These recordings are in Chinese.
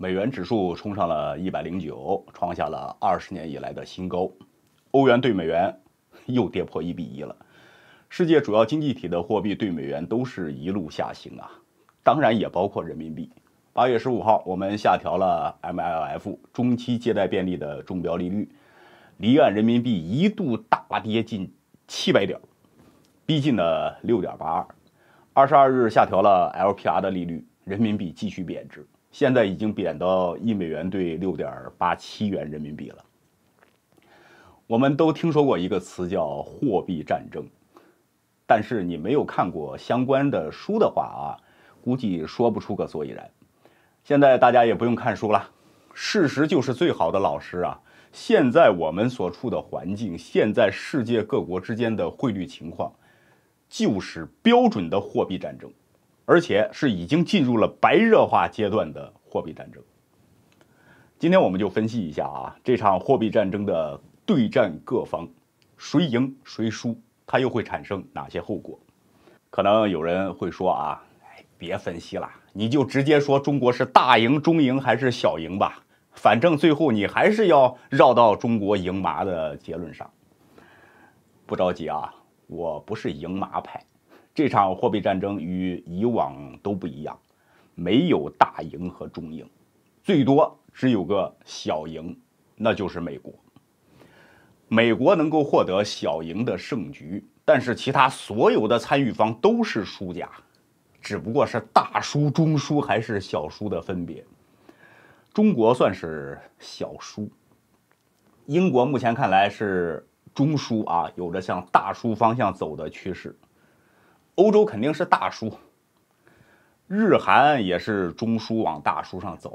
美元指数冲上了一百零九，创下了二十年以来的新高。欧元对美元又跌破一比一了。世界主要经济体的货币对美元都是一路下行啊，当然也包括人民币。八月十五号，我们下调了 MLF 中期借贷便利的中标利率，离岸人民币一度大跌近七百点，逼近了六点八二。二十二日下调了 LPR 的利率，人民币继续贬值。现在已经贬到一美元兑六点八七元人民币了。我们都听说过一个词叫“货币战争”，但是你没有看过相关的书的话啊，估计说不出个所以然。现在大家也不用看书了，事实就是最好的老师啊。现在我们所处的环境，现在世界各国之间的汇率情况，就是标准的货币战争。而且是已经进入了白热化阶段的货币战争。今天我们就分析一下啊，这场货币战争的对战各方，谁赢谁输，它又会产生哪些后果？可能有人会说啊，哎，别分析了，你就直接说中国是大赢、中赢还是小赢吧，反正最后你还是要绕到中国赢麻的结论上。不着急啊，我不是赢麻派。这场货币战争与以往都不一样，没有大赢和中赢，最多只有个小赢，那就是美国。美国能够获得小赢的胜局，但是其他所有的参与方都是输家，只不过是大输、中输还是小输的分别。中国算是小输，英国目前看来是中输啊，有着向大输方向走的趋势。欧洲肯定是大输，日韩也是中输往大输上走，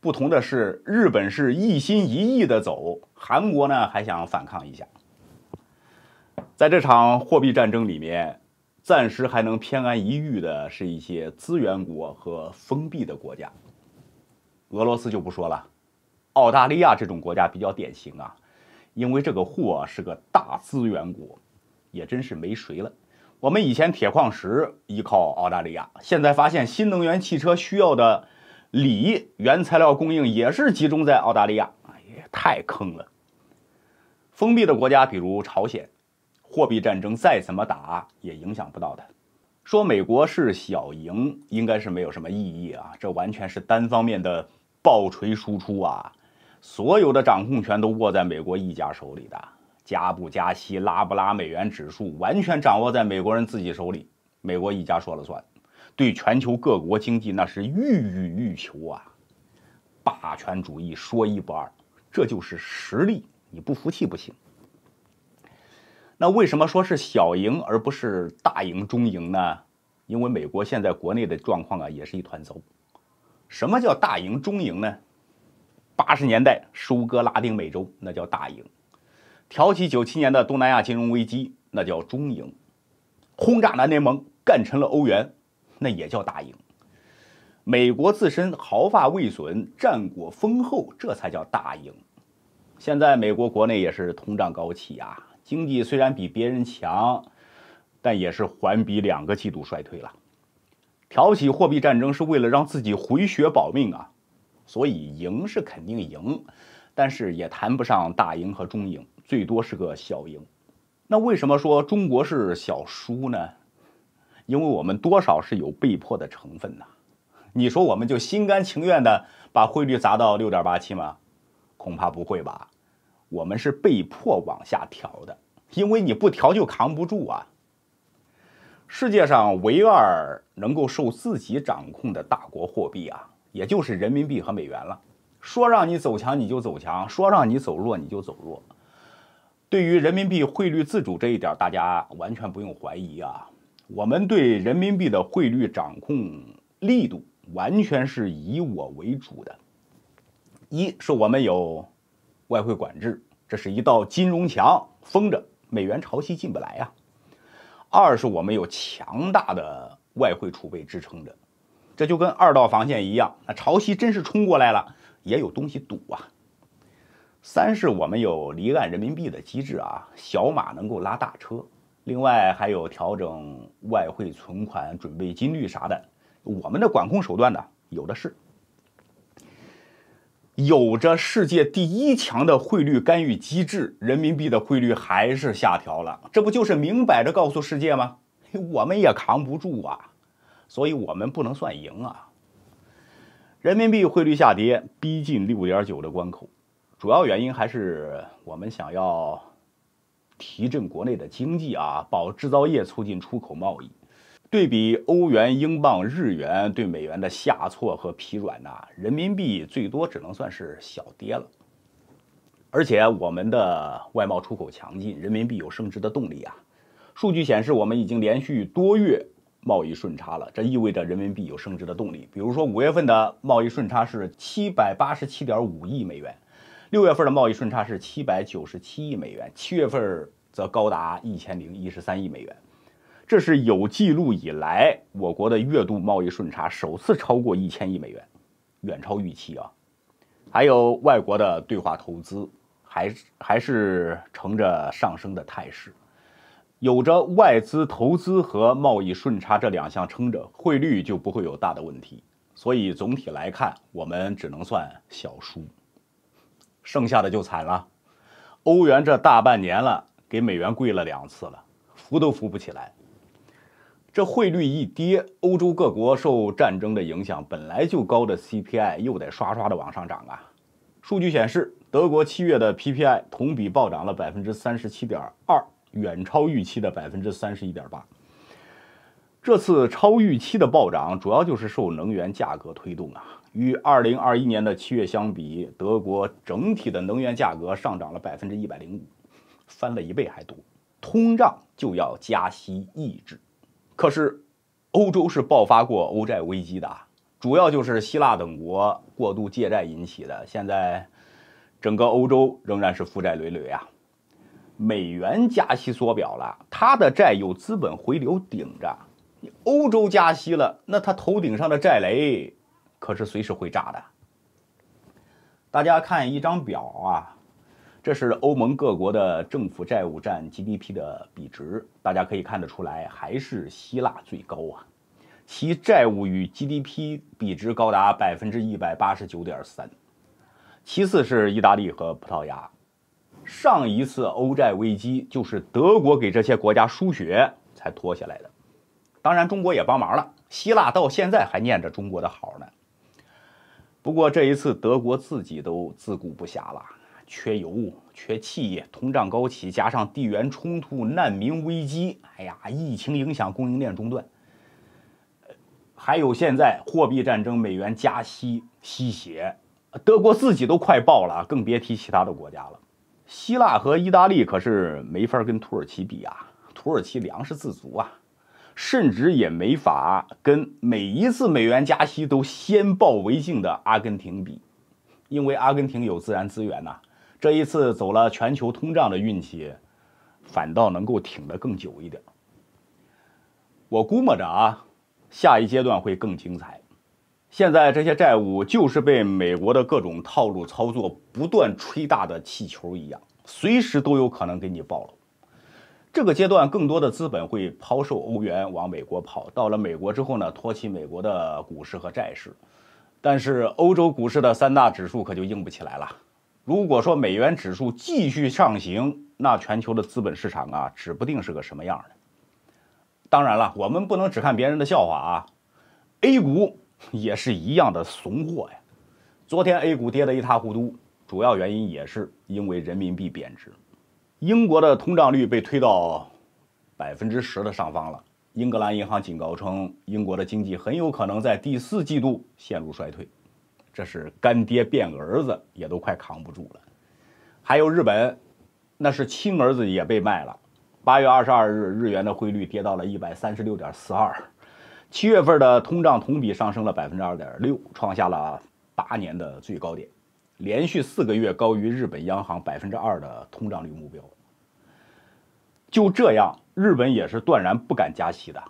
不同的是日本是一心一意的走，韩国呢还想反抗一下。在这场货币战争里面，暂时还能偏安一隅的是一些资源国和封闭的国家。俄罗斯就不说了，澳大利亚这种国家比较典型啊，因为这个货是个大资源国，也真是没谁了。我们以前铁矿石依靠澳大利亚，现在发现新能源汽车需要的锂原材料供应也是集中在澳大利亚也太坑了。封闭的国家，比如朝鲜，货币战争再怎么打也影响不到的。说美国是小赢，应该是没有什么意义啊，这完全是单方面的爆锤输出啊，所有的掌控权都握在美国一家手里的。加不加息，拉不拉美元指数，完全掌握在美国人自己手里。美国一家说了算，对全球各国经济那是欲欲欲求啊！霸权主义说一不二，这就是实力。你不服气不行。那为什么说是小赢而不是大赢、中赢呢？因为美国现在国内的状况啊，也是一团糟。什么叫大赢、中赢呢？八十年代收割拉丁美洲，那叫大赢。挑起九七年的东南亚金融危机，那叫中赢；轰炸南联盟，干成了欧元，那也叫大赢。美国自身毫发未损，战果丰厚，这才叫大赢。现在美国国内也是通胀高企啊，经济虽然比别人强，但也是环比两个季度衰退了。挑起货币战争是为了让自己回血保命啊，所以赢是肯定赢，但是也谈不上大赢和中赢。最多是个小赢，那为什么说中国是小输呢？因为我们多少是有被迫的成分呐。你说我们就心甘情愿的把汇率砸到六点八七吗？恐怕不会吧。我们是被迫往下调的，因为你不调就扛不住啊。世界上唯二能够受自己掌控的大国货币啊，也就是人民币和美元了。说让你走强你就走强，说让你走弱你就走弱。对于人民币汇率自主这一点，大家完全不用怀疑啊！我们对人民币的汇率掌控力度完全是以我为主的。一是我们有外汇管制，这是一道金融墙，封着美元潮汐进不来啊；二是我们有强大的外汇储备支撑着，这就跟二道防线一样，那潮汐真是冲过来了，也有东西堵啊。三是我们有离岸人民币的机制啊，小马能够拉大车。另外还有调整外汇存款准备金率啥的，我们的管控手段呢有的是。有着世界第一强的汇率干预机制，人民币的汇率还是下调了，这不就是明摆着告诉世界吗？我们也扛不住啊，所以我们不能算赢啊。人民币汇率下跌，逼近六点九的关口。主要原因还是我们想要提振国内的经济啊，保制造业，促进出口贸易。对比欧元、英镑、日元对美元的下挫和疲软呐，人民币最多只能算是小跌了。而且我们的外贸出口强劲，人民币有升值的动力啊。数据显示，我们已经连续多月贸易顺差了，这意味着人民币有升值的动力。比如说，五月份的贸易顺差是七百八十七点五亿美元。六月份的贸易顺差是七百九十七亿美元，七月份则高达一千零一十三亿美元，这是有记录以来我国的月度贸易顺差首次超过一千亿美元，远超预期啊！还有外国的对华投资，还还是呈着上升的态势，有着外资投资和贸易顺差这两项撑着，汇率就不会有大的问题。所以总体来看，我们只能算小输。剩下的就惨了，欧元这大半年了，给美元跪了两次了，扶都扶不起来。这汇率一跌，欧洲各国受战争的影响本来就高的 CPI 又得刷刷的往上涨啊。数据显示，德国七月的 PPI 同比暴涨了百分之三十七点二，远超预期的百分之三十一点八。这次超预期的暴涨主要就是受能源价格推动啊。与二零二一年的七月相比，德国整体的能源价格上涨了百分之一百零五，翻了一倍还多。通胀就要加息抑制，可是欧洲是爆发过欧债危机的，主要就是希腊等国过度借债引起的。现在整个欧洲仍然是负债累累啊。美元加息缩表了，他的债有资本回流顶着；欧洲加息了，那他头顶上的债雷。可是随时会炸的。大家看一张表啊，这是欧盟各国的政府债务占 GDP 的比值。大家可以看得出来，还是希腊最高啊，其债务与 GDP 比值高达百分之一百八十九点三。其次是意大利和葡萄牙。上一次欧债危机就是德国给这些国家输血才拖下来的。当然，中国也帮忙了。希腊到现在还念着中国的好呢。不过这一次，德国自己都自顾不暇了，缺油、缺气，通胀高企，加上地缘冲突、难民危机，哎呀，疫情影响供应链中断，还有现在货币战争、美元加息吸血，德国自己都快爆了，更别提其他的国家了。希腊和意大利可是没法跟土耳其比啊，土耳其粮食自足啊。甚至也没法跟每一次美元加息都先报为敬的阿根廷比，因为阿根廷有自然资源呐。这一次走了全球通胀的运气，反倒能够挺得更久一点。我估摸着啊，下一阶段会更精彩。现在这些债务就是被美国的各种套路操作不断吹大的气球一样，随时都有可能给你爆了。这个阶段，更多的资本会抛售欧元，往美国跑。到了美国之后呢，托起美国的股市和债市。但是欧洲股市的三大指数可就硬不起来了。如果说美元指数继续上行，那全球的资本市场啊，指不定是个什么样。的。当然了，我们不能只看别人的笑话啊。A 股也是一样的怂货呀。昨天 A 股跌得一塌糊涂，主要原因也是因为人民币贬值。英国的通胀率被推到百分之十的上方了。英格兰银行警告称，英国的经济很有可能在第四季度陷入衰退。这是干爹变儿子也都快扛不住了。还有日本，那是亲儿子也被卖了。八月二十二日，日元的汇率跌到了一百三十六点四二。七月份的通胀同比上升了百分之二点六，创下了八年的最高点。连续四个月高于日本央行百分之二的通胀率目标。就这样，日本也是断然不敢加息的。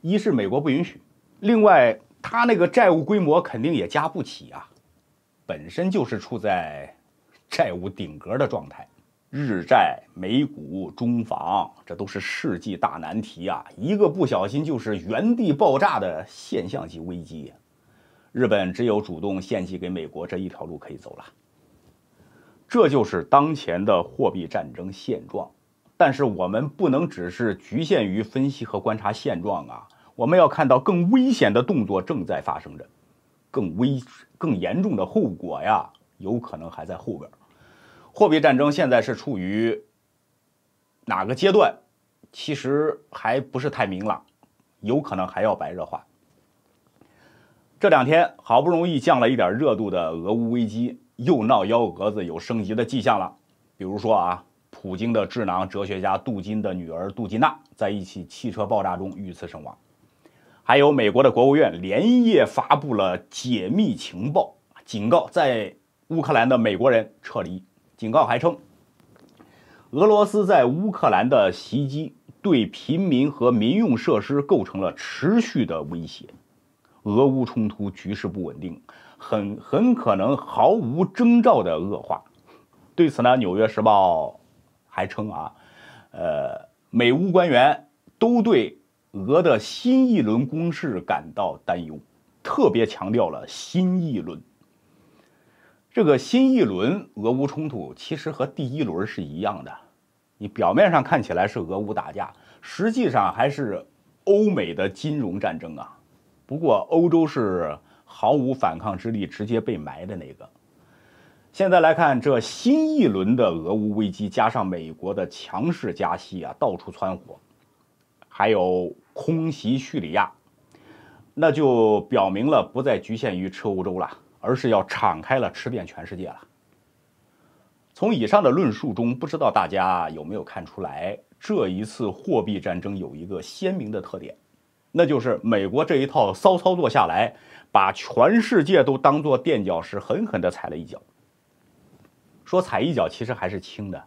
一是美国不允许，另外他那个债务规模肯定也加不起啊，本身就是处在债务顶格的状态。日债、美股、中房，这都是世纪大难题啊！一个不小心就是原地爆炸的现象级危机日本只有主动献祭给美国这一条路可以走了，这就是当前的货币战争现状。但是我们不能只是局限于分析和观察现状啊，我们要看到更危险的动作正在发生着，更危、更严重的后果呀，有可能还在后边。货币战争现在是处于哪个阶段，其实还不是太明朗，有可能还要白热化。这两天好不容易降了一点热度的俄乌危机又闹幺蛾子，有升级的迹象了。比如说啊，普京的智囊哲学家杜金的女儿杜金娜，在一起汽车爆炸中遇刺身亡。还有美国的国务院连夜发布了解密情报，警告在乌克兰的美国人撤离。警告还称，俄罗斯在乌克兰的袭击对平民和民用设施构成了持续的威胁。俄乌冲突局势不稳定，很很可能毫无征兆的恶化。对此呢，《纽约时报》还称啊，呃，美乌官员都对俄的新一轮攻势感到担忧，特别强调了新一轮。这个新一轮俄乌冲突其实和第一轮是一样的，你表面上看起来是俄乌打架，实际上还是欧美的金融战争啊。不过，欧洲是毫无反抗之力，直接被埋的那个。现在来看，这新一轮的俄乌危机，加上美国的强势加息啊，到处窜火，还有空袭叙利亚，那就表明了不再局限于吃欧洲了，而是要敞开了吃遍全世界了。从以上的论述中，不知道大家有没有看出来，这一次货币战争有一个鲜明的特点。那就是美国这一套骚操作下来，把全世界都当做垫脚石，狠狠的踩了一脚。说踩一脚其实还是轻的，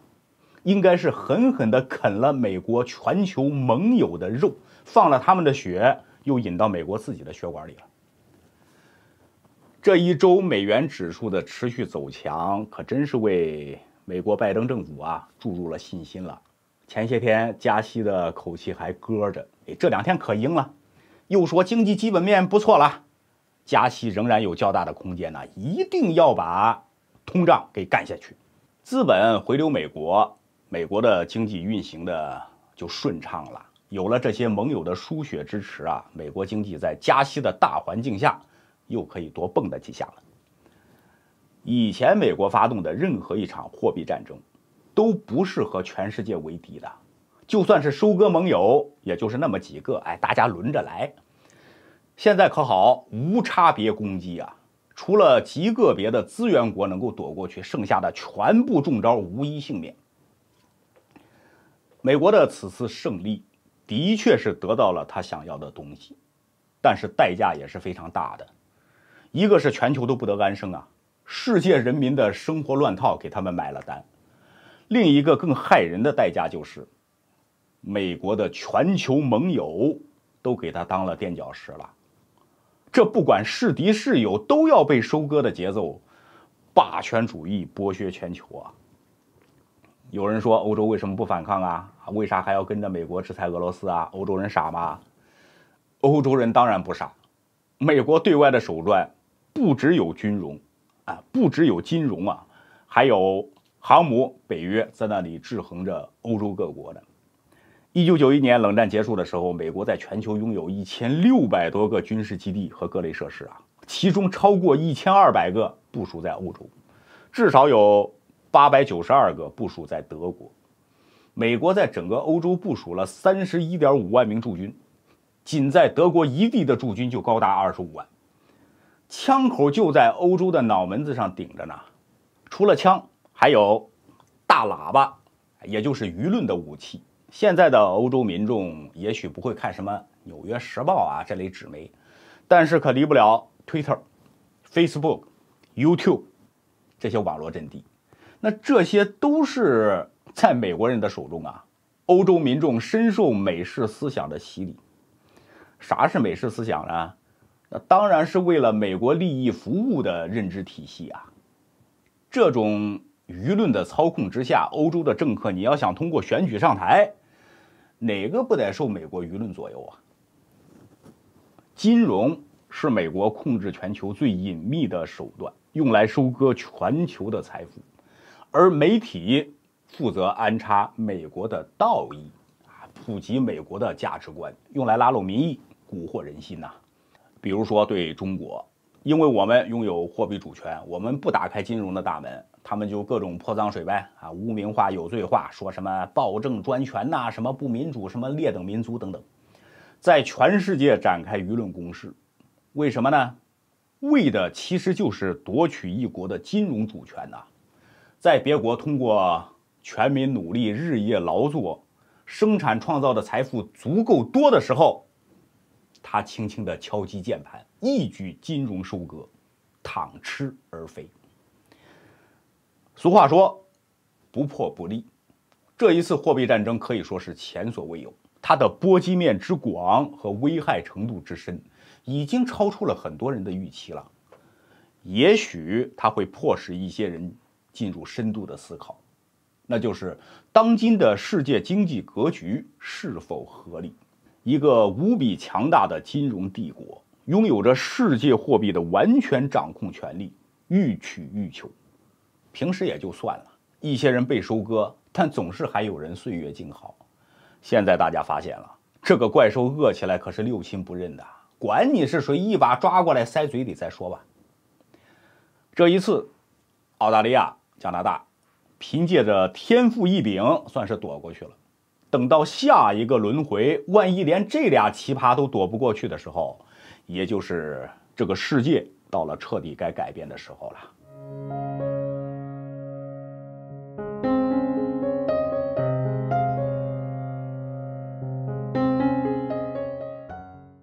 应该是狠狠的啃了美国全球盟友的肉，放了他们的血，又引到美国自己的血管里了。这一周美元指数的持续走强，可真是为美国拜登政府啊注入了信心了。前些天加息的口气还搁着。这两天可阴了，又说经济基本面不错了，加息仍然有较大的空间呢，一定要把通胀给干下去。资本回流美国，美国的经济运行的就顺畅了。有了这些盟友的输血支持啊，美国经济在加息的大环境下又可以多蹦跶几下了。以前美国发动的任何一场货币战争，都不是和全世界为敌的。就算是收割盟友，也就是那么几个，哎，大家轮着来。现在可好，无差别攻击啊！除了极个别的资源国能够躲过去，剩下的全部中招，无一幸免。美国的此次胜利，的确是得到了他想要的东西，但是代价也是非常大的。一个是全球都不得安生啊，世界人民的生活乱套，给他们买了单。另一个更害人的代价就是。美国的全球盟友都给他当了垫脚石了，这不管是敌是友都要被收割的节奏，霸权主义剥削全球啊！有人说欧洲为什么不反抗啊？为啥还要跟着美国制裁俄罗斯啊？欧洲人傻吗？欧洲人当然不傻，美国对外的手段不只有军融啊，不只有金融啊，还有航母、北约在那里制衡着欧洲各国的。一九九一年冷战结束的时候，美国在全球拥有一千六百多个军事基地和各类设施啊，其中超过一千二百个部署在欧洲，至少有八百九十二个部署在德国。美国在整个欧洲部署了三十一点五万名驻军，仅在德国一地的驻军就高达二十五万，枪口就在欧洲的脑门子上顶着呢。除了枪，还有大喇叭，也就是舆论的武器。现在的欧洲民众也许不会看什么《纽约时报》啊这类纸媒，但是可离不了 Twitter、Facebook、YouTube 这些网络阵地。那这些都是在美国人的手中啊。欧洲民众深受美式思想的洗礼。啥是美式思想呢？那当然是为了美国利益服务的认知体系啊。这种。舆论的操控之下，欧洲的政客，你要想通过选举上台，哪个不得受美国舆论左右啊？金融是美国控制全球最隐秘的手段，用来收割全球的财富；而媒体负责安插美国的道义啊，普及美国的价值观，用来拉拢民意、蛊惑人心呐。比如说对中国，因为我们拥有货币主权，我们不打开金融的大门。他们就各种泼脏水呗，啊污名化、有罪化，说什么暴政专权呐，什么不民主，什么劣等民族等等，在全世界展开舆论攻势。为什么呢？为的其实就是夺取一国的金融主权呐。在别国通过全民努力、日夜劳作、生产创造的财富足够多的时候，他轻轻的敲击键盘，一举金融收割，躺吃而肥。俗话说：“不破不立。”这一次货币战争可以说是前所未有，它的波及面之广和危害程度之深，已经超出了很多人的预期了。也许它会迫使一些人进入深度的思考，那就是当今的世界经济格局是否合理？一个无比强大的金融帝国，拥有着世界货币的完全掌控权力，欲取欲求。平时也就算了，一些人被收割，但总是还有人岁月静好。现在大家发现了，这个怪兽饿起来可是六亲不认的，管你是谁，一把抓过来塞嘴里再说吧。这一次，澳大利亚、加拿大凭借着天赋异禀，算是躲过去了。等到下一个轮回，万一连这俩奇葩都躲不过去的时候，也就是这个世界到了彻底该改变的时候了。